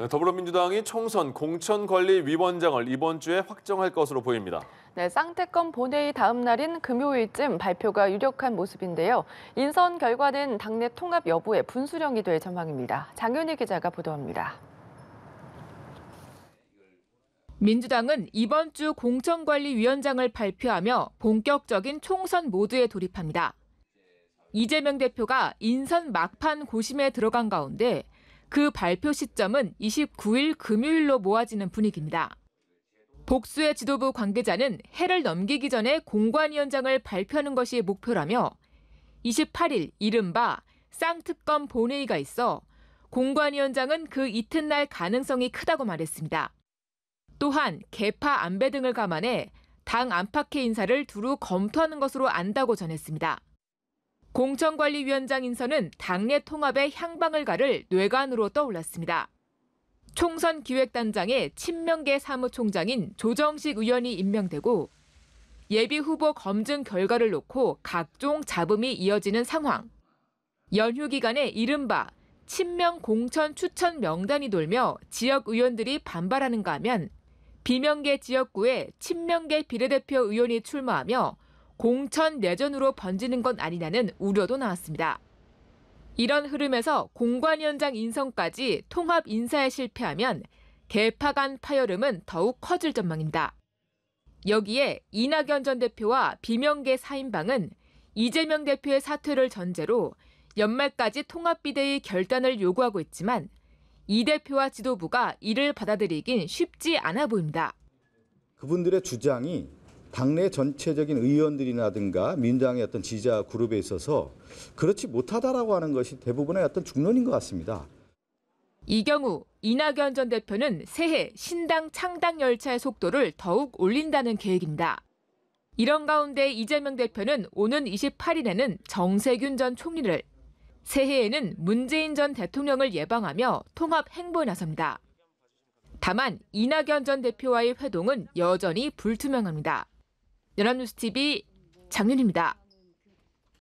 네, 더불어민주당이 총선 공천관리위원장을 이번 주에 확정할 것으로 보입니다. 네, 쌍태검 본회의 다음 날인 금요일쯤 발표가 유력한 모습인데요. 인선 결과는 당내 통합 여부에 분수령이 될 전망입니다. 장윤희 기자가 보도합니다. 민주당은 이번 주 공천관리위원장을 발표하며 본격적인 총선 모드에 돌입합니다. 이재명 대표가 인선 막판 고심에 들어간 가운데 그 발표 시점은 29일 금요일로 모아지는 분위기입니다. 복수의 지도부 관계자는 해를 넘기기 전에 공관위원장을 발표하는 것이 목표라며 28일 이른바 쌍특검 본회의가 있어 공관위원장은 그 이튿날 가능성이 크다고 말했습니다. 또한 개파 안배 등을 감안해 당 안팎의 인사를 두루 검토하는 것으로 안다고 전했습니다. 공천관리위원장 인선은 당내 통합의 향방을 가를 뇌관으로 떠올랐습니다. 총선 기획단장에 친명계 사무총장인 조정식 의원이 임명되고 예비 후보 검증 결과를 놓고 각종 잡음이 이어지는 상황. 연휴 기간에 이른바 친명 공천 추천 명단이 돌며 지역 의원들이 반발하는가 하면 비명계 지역구에 친명계 비례대표 의원이 출마하며 공천 내전으로 번지는 건 아니냐는 우려도 나왔습니다. 이런 흐름에서 공관위원장 인선까지 통합 인사에 실패하면 개파 간 파열음은 더욱 커질 전망입니다. 여기에 이낙연 전 대표와 비명계 사인방은 이재명 대표의 사퇴를 전제로 연말까지 통합비대위 결단을 요구하고 있지만 이 대표와 지도부가 이를 받아들이긴 쉽지 않아 보입니다. 그분들의 주장이 당내 전체적인 의원들이라든가 민주당의 어떤 지지자 그룹에 있어서 그렇지 못하다라고 하는 것이 대부분의 어떤 중론인 것 같습니다. 이 경우 이낙연 전 대표는 새해 신당 창당 열차의 속도를 더욱 올린다는 계획입니다. 이런 가운데 이재명 대표는 오는 28일에는 정세균 전 총리를, 새해에는 문재인 전 대통령을 예방하며 통합 행보에 나섭니다. 다만 이낙연 전 대표와의 회동은 여전히 불투명합니다. 연합뉴스TV 장윤입니다.